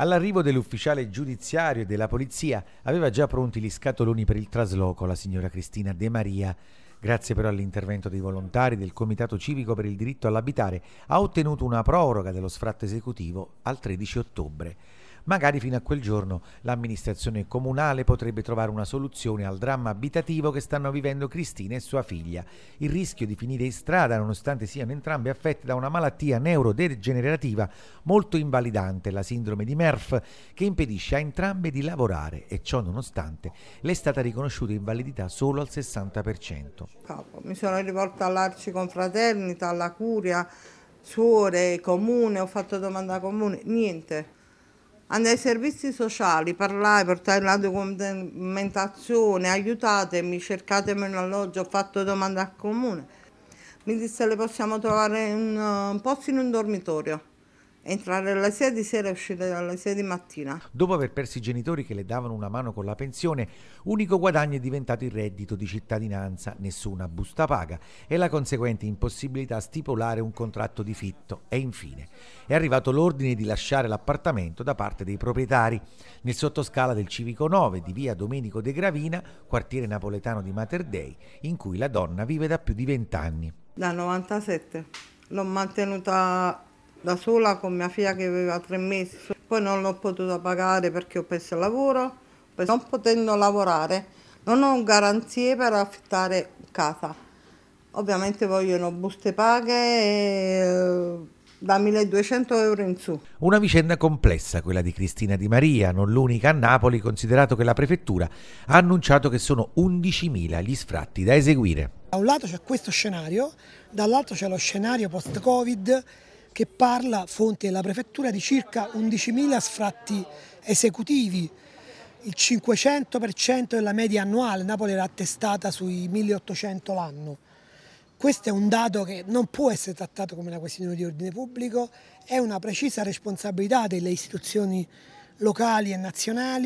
All'arrivo dell'ufficiale giudiziario e della polizia aveva già pronti gli scatoloni per il trasloco la signora Cristina De Maria. Grazie però all'intervento dei volontari del Comitato Civico per il diritto all'abitare ha ottenuto una proroga dello sfratto esecutivo al 13 ottobre. Magari fino a quel giorno l'amministrazione comunale potrebbe trovare una soluzione al dramma abitativo che stanno vivendo Cristina e sua figlia. Il rischio di finire in strada, nonostante siano entrambe affette da una malattia neurodegenerativa molto invalidante, la sindrome di Merf, che impedisce a entrambe di lavorare e ciò nonostante le è stata riconosciuta invalidità solo al 60%. mi sono rivolta all'Arci Confraternita, alla Curia, Suore, Comune, ho fatto domanda a comune, niente andai ai servizi sociali, parlai, portai la documentazione, aiutatemi, cercatemi un alloggio, ho fatto domanda al comune. Mi disse le possiamo trovare eh, un posto in un dormitorio entrare alla sera di sera e uscire dalle sera di mattina. Dopo aver perso i genitori che le davano una mano con la pensione, unico guadagno è diventato il reddito di cittadinanza, nessuna busta paga e la conseguente impossibilità a stipulare un contratto di fitto. E infine è arrivato l'ordine di lasciare l'appartamento da parte dei proprietari. Nel sottoscala del Civico 9 di via Domenico De Gravina, quartiere napoletano di Materdei, in cui la donna vive da più di 20 anni. Da 97 l'ho mantenuta da sola con mia figlia che aveva tre mesi. Poi non l'ho potuta pagare perché ho perso il lavoro, non potendo lavorare, non ho garanzie per affittare casa. Ovviamente vogliono buste paghe e eh, da 1200 euro in su. Una vicenda complessa quella di Cristina Di Maria, non l'unica a Napoli, considerato che la prefettura ha annunciato che sono 11.000 gli sfratti da eseguire. Da un lato c'è questo scenario, dall'altro c'è lo scenario post-Covid che parla, fonti della prefettura, di circa 11.000 sfratti esecutivi, il 500% della media annuale, Napoli era attestata sui 1.800 l'anno. Questo è un dato che non può essere trattato come una questione di ordine pubblico, è una precisa responsabilità delle istituzioni locali e nazionali.